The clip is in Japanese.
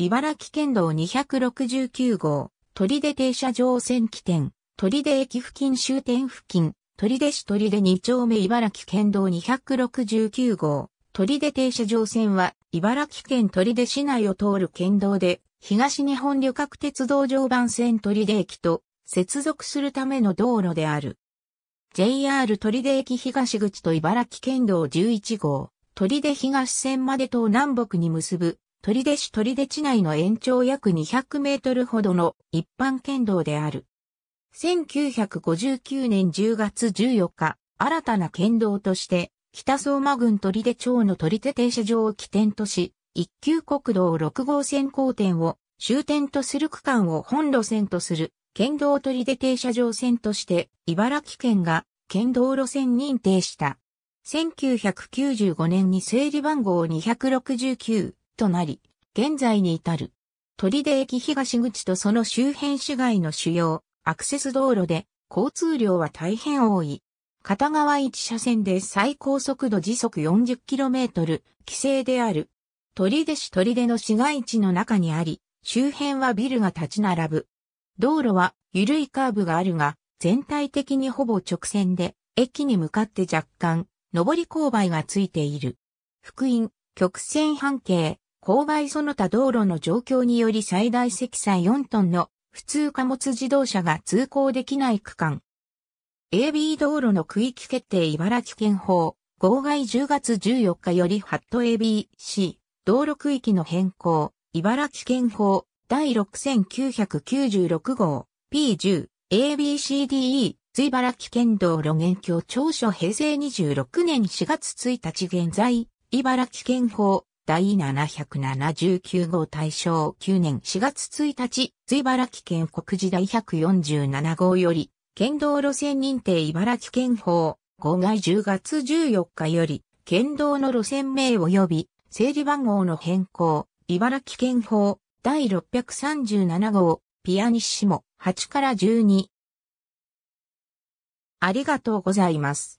茨城県道269号、鳥出停車場線起点、鳥出駅付近終点付近、鳥出市鳥出2丁目茨城県道269号、鳥出停車場線は、茨城県鳥出市内を通る県道で、東日本旅客鉄道常磐線鳥出駅と接続するための道路である。JR 鳥出駅東口と茨城県道11号、鳥出東線までと南北に結ぶ取手市取手地内の延長約200メートルほどの一般県道である。1959年10月14日、新たな県道として、北相馬郡取手町の取手停車場を起点とし、一級国道6号線交点を終点とする区間を本路線とする県道取手停車場線として茨城県が県道路線認定した。1995年に整理番号269となり、現在に至る。鳥出駅東口とその周辺市街の主要アクセス道路で交通量は大変多い。片側1車線で最高速度時速 40km 規制である。鳥出市鳥出の市街地の中にあり、周辺はビルが立ち並ぶ。道路は緩いカーブがあるが、全体的にほぼ直線で、駅に向かって若干、上り勾配がついている。福音、曲線半径、勾配その他道路の状況により最大積載4トンの普通貨物自動車が通行できない区間。AB 道路の区域決定茨城県法、号外10月14日よりハット ABC、道路区域の変更、茨城県法、第6996号、P10、ABCDE、茨城県道路現況調書平成26年4月1日現在、茨城県法、第779号大正9年4月1日、茨城県国時第147号より、県道路線認定茨城県法、号外10月14日より、県道の路線名及び、整理番号の変更、茨城県法、第637号、ピアニッシモ、8から12。ありがとうございます。